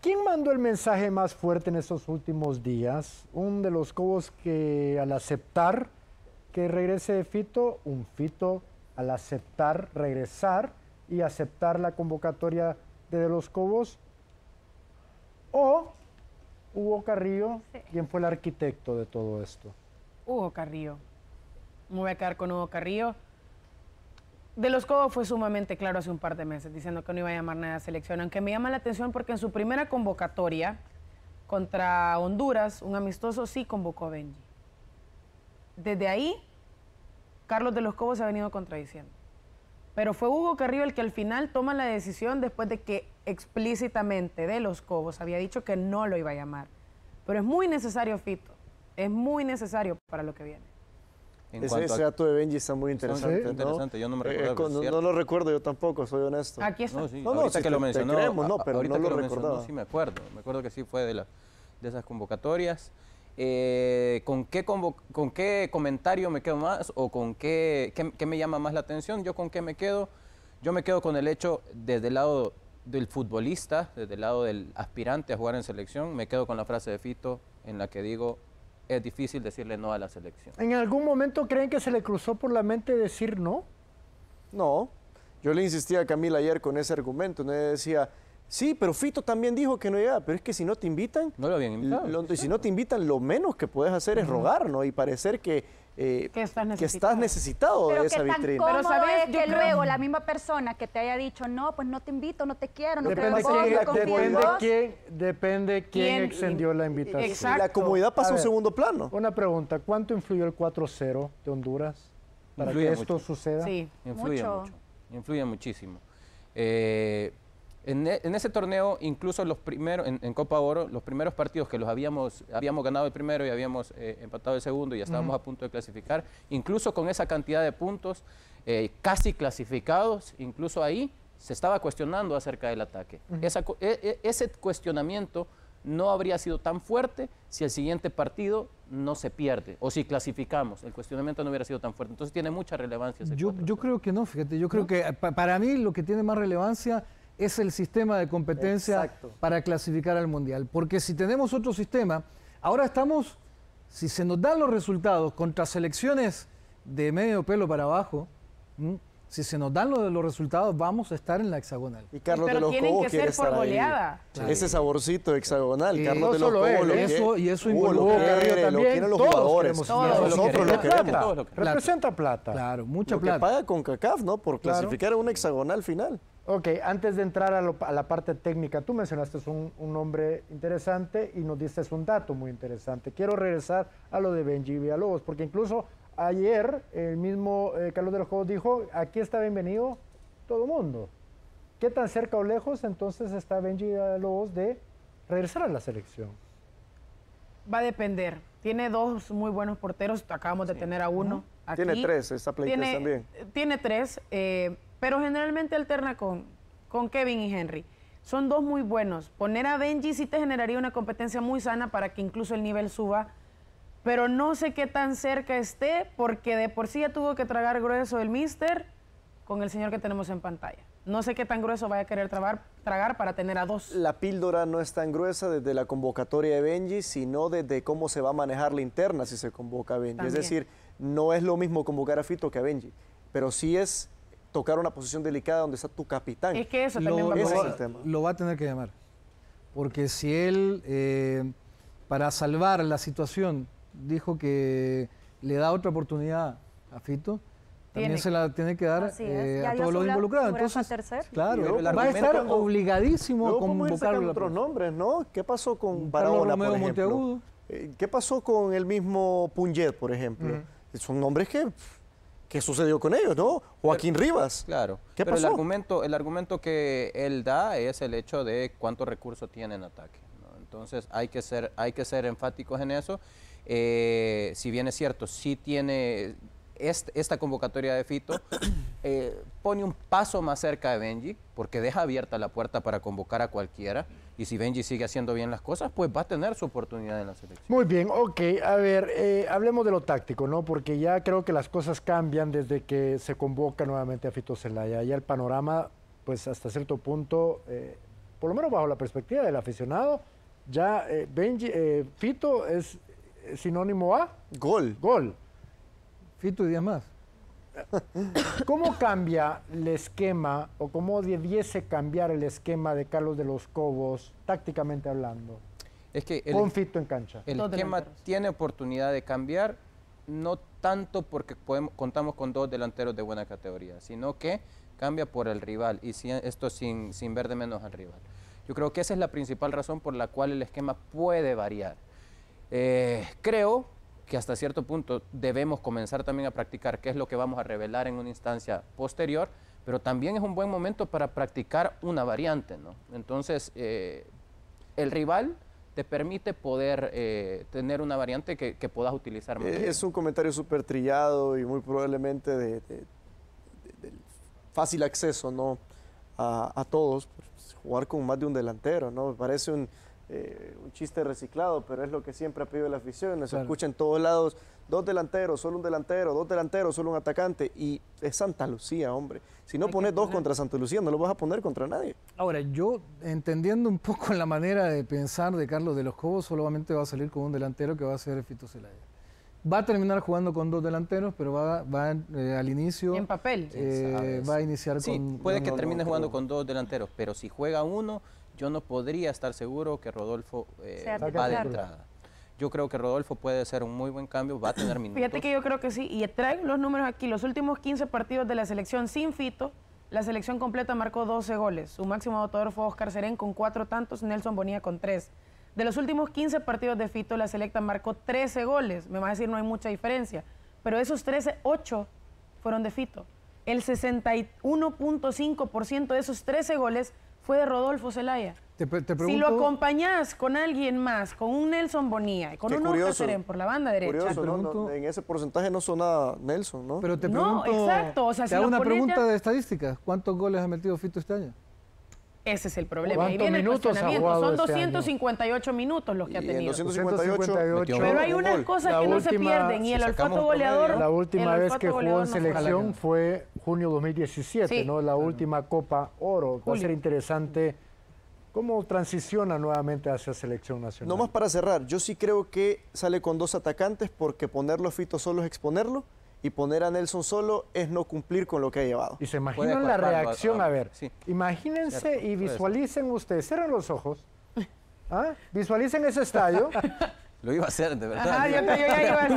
¿Quién mandó el mensaje más fuerte en estos últimos días? Un de los Cobos que al aceptar que regrese de Fito, un Fito al aceptar regresar y aceptar la convocatoria de, los Cobos, o Hugo Carrillo, ¿quién quien fue el arquitecto de todo esto. Hugo Carrillo. Me voy a quedar con Hugo Carrillo. De los Cobos fue sumamente claro hace un par de meses, diciendo que no iba a llamar nada a selección, aunque me llama la atención porque en su primera convocatoria contra Honduras, un amistoso sí convocó a Benji. Desde ahí, Carlos de los Cobos se ha venido contradiciendo. Pero fue Hugo Carrillo el que al final toma la decisión después de que explícitamente de los Cobos había dicho que no lo iba a llamar. Pero es muy necesario, Fito, es muy necesario para lo que viene ese, ese de Benji está muy interesante. yo no lo eh, eh, recuerdo yo tampoco, soy honesto. Aquí está. No, no, ahorita que lo mencionó. no, ahorita no lo, lo sí, me acuerdo. Me acuerdo que sí fue de, la, de esas convocatorias. Eh, ¿con, qué ¿Con qué comentario me quedo más o con qué, qué me llama más la atención? ¿Yo con qué me quedo? Yo me quedo con el hecho, desde el lado del futbolista, desde el lado del aspirante a jugar en selección, me quedo con la frase de Fito en la que digo, es difícil decirle no a la selección. ¿En algún momento creen que se le cruzó por la mente decir no? No. Yo le insistía a Camila ayer con ese argumento. Le decía, sí, pero Fito también dijo que no llegaba, pero es que si no te invitan. No lo habían invitado. y si no te invitan, lo menos que puedes hacer es rogar, ¿no? Y parecer que eh, que, estás necesitado de esa vitrina. Pero sabes, es que luego la misma persona que te haya dicho, no, pues no te invito, no te quiero, no depende creo quién, vos, depende quién, depende quién, extendió la invitación. La comunidad pasa a un segundo plano. Una pregunta, ¿cuánto influyó el 4-0 de Honduras para que esto suceda? Sí, influye mucho. muchísimo. Eh, e, en, ese torneo, incluso los primeros, en, Copa Oro, los primeros partidos que los habíamos, habíamos ganado el primero y habíamos eh, empatado el segundo y estábamos a punto de clasificar, incluso con esa cantidad de puntos eh, casi clasificados, incluso ahí se estaba cuestionando acerca del ataque. E, e, ese cuestionamiento no habría sido tan fuerte si el siguiente partido no se pierde o si clasificamos. El cuestionamiento no hubiera sido tan fuerte. Entonces tiene mucha relevancia. Ese yo, yo creo que no, fíjate. Yo creo que eh, para mí lo que tiene más relevancia es el sistema de competencia para clasificar al Mundial. Porque si tenemos otro sistema, ahora estamos, si se nos dan los resultados contra selecciones de medio pelo para abajo, si se nos dan los, resultados, vamos a estar en la hexagonal. Y Carlos de los tienen que ser por goleada. Ese saborcito hexagonal, Carlos de los Cobos eso, Y eso involucra los jugadores. Nosotros lo queremos. Representa plata. Claro, mucha plata. paga con CACAF, ¿no? Por clasificar a hexagonal final. Ok, antes de entrar a, la parte técnica, tú mencionaste un, nombre interesante y nos diste un dato muy interesante. Quiero regresar a lo de Benji Villalobos, porque incluso ayer el mismo eh, Carlos de los dijo, aquí está bienvenido todo el mundo. ¿Qué tan cerca o lejos entonces está Benji Villalobos de regresar a la selección? Va a depender. Tiene dos muy buenos porteros, acabamos de tener a uno. Eh, tiene tres, esta eh, Play también. Tiene tres. Pero generalmente alterna con, Kevin y Henry. Son dos muy buenos. Poner a Benji sí te generaría una competencia muy sana para que incluso el nivel suba. Pero no sé qué tan cerca esté, porque de por sí ya tuvo que tragar grueso el mister con el señor que tenemos en pantalla. No sé qué tan grueso vaya a querer tragar para tener a dos. La píldora no es tan gruesa desde la convocatoria de Benji, sino desde cómo se va a manejar la interna si se convoca a Benji. Es decir, no es lo mismo convocar a Fito que a Benji, pero sí es tocar una posición delicada donde está tu capitán. Es que eso también lo, va a tema. Lo va a tener que llamar. Porque si él, eh, para salvar la situación, dijo que le da otra oportunidad a Fito, también se la tiene que dar eh, a todos los involucrados. Entonces, claro, va a estar obligadísimo a convocar otros pues. nombres, ¿no? ¿Qué pasó con Barahona, por ejemplo? Eh, ¿Qué pasó con el mismo Punjet, por ejemplo? Son nombres que ¿Qué sucedió con ellos, no? Joaquín Rivas. Claro. ¿Qué pero El argumento, el argumento que él da es el hecho de cuánto recurso tiene en ataque. Entonces hay que, ser, hay que ser enfáticos en eso. Eh, si bien es cierto, sí tiene esta convocatoria de Fito, eh, pone un paso más cerca de Benji, porque deja abierta la puerta para convocar a cualquiera. Y si Benji sigue haciendo bien las cosas, pues va a tener su oportunidad en la selección. Muy bien, ok. A ver, eh, hablemos de lo táctico, ¿no? Porque ya creo que las cosas cambian desde que se convoca nuevamente a Fito Celaya. y el panorama, pues hasta cierto punto, eh, por lo menos bajo la perspectiva del aficionado, ya Benji, Fito es sinónimo a... Gol. Gol. Fito y días más. ¿Cómo cambia el esquema o cómo debiese cambiar el esquema de Carlos de los Cobos, tácticamente hablando? Es que el, Con en cancha. El esquema tiene oportunidad de cambiar, no tanto porque contamos con dos delanteros de buena categoría, sino que cambia por el rival, y si, esto sin, sin ver de menos al rival. Yo creo que esa es la principal razón por la cual el esquema puede variar. Eh, creo que hasta cierto punto debemos comenzar también a practicar, qué es lo que vamos a revelar en una instancia posterior, pero también es un buen momento para practicar una variante, ¿no? Entonces, eh, el rival te permite poder eh, tener una variante que, puedas utilizar más. Es un comentario súper trillado y muy probablemente de, fácil acceso, ¿no? A, todos, pues, jugar con más de un delantero, ¿no? Me Parece un eh, un chiste reciclado, pero es lo que siempre ha pedido la afición. Se escucha en todos lados, dos delanteros, solo un delantero, dos delanteros, solo un atacante. Y es Santa Lucía, hombre. Si no pones dos contra Santa Lucía, no lo vas a poner contra nadie. Ahora, yo entendiendo un poco la manera de pensar de Carlos de los Cobos, solamente va a salir con un delantero que va a ser Fito Zelaya. Va a terminar jugando con dos delanteros, pero va, va eh, al inicio. En papel. Eh, va a iniciar sí, Puede que termine jugando con dos delanteros, pero si juega uno, yo no podría estar seguro que Rodolfo eh, va de entrada. Yo creo que Rodolfo puede ser un muy buen cambio, va a tener minutos. Fíjate que yo creo que sí, y traen los números aquí. Los últimos 15 partidos de la selección sin Fito, la selección completa marcó 12 goles. Su máximo anotador fue Oscar Serén con cuatro tantos, Nelson Bonilla con tres. De los últimos 15 partidos de Fito, la selecta marcó 13 goles. Me vas a decir, no hay mucha diferencia. Pero esos 13, 8 fueron de Fito. El 61.5% de esos 13 goles fue Rodolfo Zelaya. Si lo acompañás con alguien más, con un Nelson Bonilla, con un Oscar Serén por la banda derecha. en ese porcentaje no nada Nelson, ¿no? Pero te pregunto. No, exacto. sea, te una pregunta de estadística. ¿Cuántos goles ha metido Fito este año? Ese es el problema. viene el Son 258 este minutos los que ha tenido. 258, pero hay unas cosas que no se pierden y el olfato goleador. La última vez que jugó en selección fue junio 2017, ¿no? La última Copa Oro. Va a ser interesante. ¿Cómo transiciona nuevamente hacia selección nacional? más para cerrar, yo sí creo que sale con dos atacantes porque ponerlo fito solo es exponerlo y poner a Nelson solo es no cumplir con lo que ha llevado. Y se imaginan la reacción, a, ver, imagínense y visualicen ustedes, cierren los ojos, ¿ah? visualicen ese estadio. Lo iba a hacer, de verdad. Ah, yo, ya iba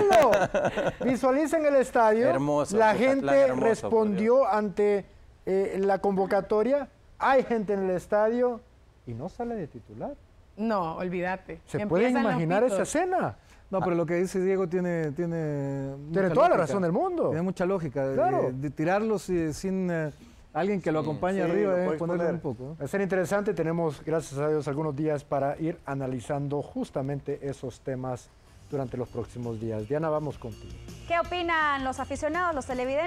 No, Visualicen el estadio. La gente respondió ante eh, la convocatoria. Hay gente en el estadio y no sale de titular. No, olvídate. ¿Se pueden imaginar esa escena? No, pero lo que dice Diego tiene... Tiene, toda la razón del mundo. Tiene mucha lógica. de tirarlos sin eh, alguien que lo acompañe arriba, eh, ponerle un poco. Va a ser interesante. Tenemos, gracias a Dios, algunos días para ir analizando justamente esos temas durante los próximos días. Diana, vamos contigo. ¿Qué opinan los aficionados, los televidentes?